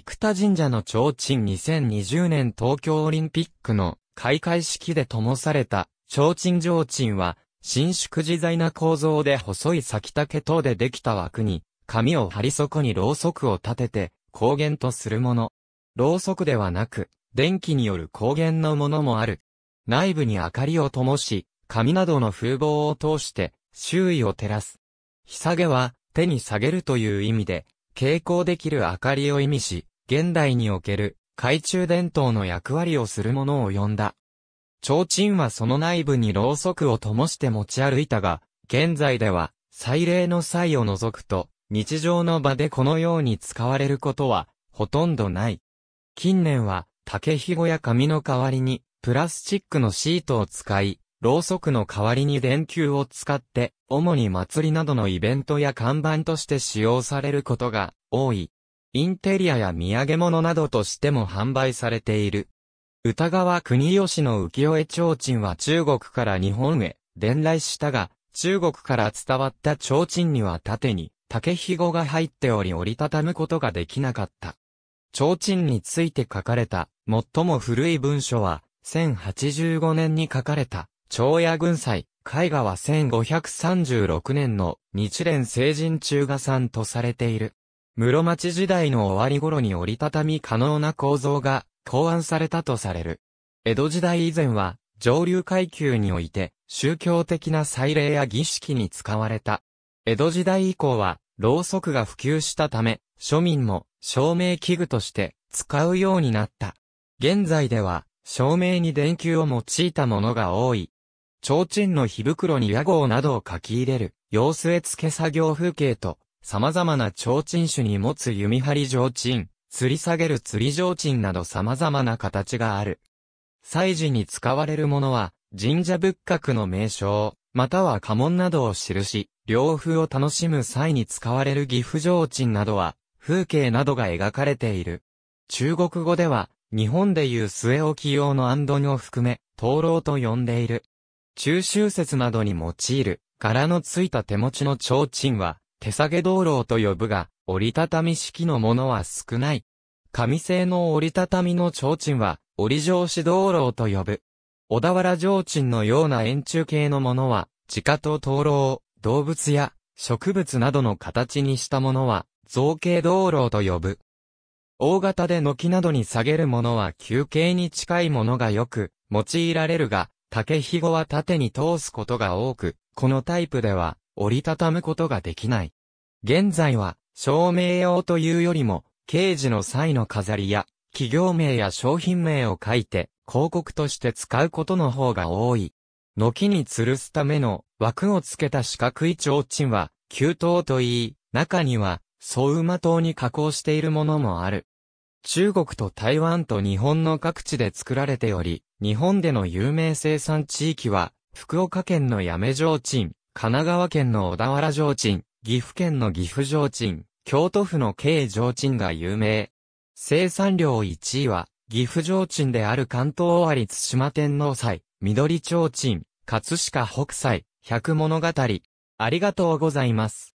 生田神社の提灯2020年東京オリンピックの開会式で灯された提灯上鎮は、伸縮自在な構造で細い先竹等でできた枠に、紙を張り底にろうそくを立てて、光源とするもの。ろうそくではなく、電気による光源のものもある。内部に明かりを灯し、紙などの風貌を通して、周囲を照らす。ひさげは、手に下げるという意味で、蛍光できる明かりを意味し、現代における懐中電灯の役割をするものを呼んだ。提灯はその内部にろうそくを灯して持ち歩いたが、現在では、祭礼の際を除くと、日常の場でこのように使われることは、ほとんどない。近年は、竹ひごや紙の代わりに、プラスチックのシートを使い、ろうそくの代わりに電球を使って、主に祭りなどのイベントや看板として使用されることが多い。インテリアや土産物などとしても販売されている。歌川国吉の浮世絵提灯は中国から日本へ伝来したが、中国から伝わった提灯には縦に竹ひごが入っており折りたたむことができなかった。提灯について書かれた最も古い文書は1085年に書かれた長野軍祭、絵画は1536年の日蓮聖人中画んとされている。室町時代の終わり頃に折りたたみ可能な構造が考案されたとされる。江戸時代以前は上流階級において宗教的な祭礼や儀式に使われた。江戸時代以降はろうそくが普及したため庶民も照明器具として使うようになった。現在では照明に電球を用いたものが多い。提灯の火袋に屋号などを書き入れる、様子絵付け作業風景と、様々な提灯種に持つ弓張り提灯、吊り下げる吊り提灯など様々な形がある。祭事に使われるものは、神社仏閣の名称、または家紋などを記し、両風を楽しむ際に使われる岐阜提灯などは、風景などが描かれている。中国語では、日本でいう末置き用のアンドを含め、灯籠と呼んでいる。中秋節などに用いる、柄のついた手持ちの提灯は、手下げ道路と呼ぶが、折りたたみ式のものは少ない。紙製の折りたたみの提灯は、折り上子道路と呼ぶ。小田原上鎮のような円柱形のものは、地下と灯籠を動物や植物などの形にしたものは、造形道路と呼ぶ。大型で軒などに下げるものは休憩に近いものがよく用いられるが、竹ひごは縦に通すことが多く、このタイプでは折りたたむことができない。現在は、照明用というよりも、刑事の際の飾りや、企業名や商品名を書いて、広告として使うことの方が多い。軒に吊るすための枠をつけた四角い提灯は、急灯といい、中には、総馬灯に加工しているものもある。中国と台湾と日本の各地で作られており、日本での有名生産地域は、福岡県の八女城鎮、神奈川県の小田原城鎮、岐阜県の岐阜城鎮、京都府の京城鎮が有名。生産量1位は、岐阜城鎮である関東終わり津島天皇祭、緑町鎮、葛飾北斎、百物語。ありがとうございます。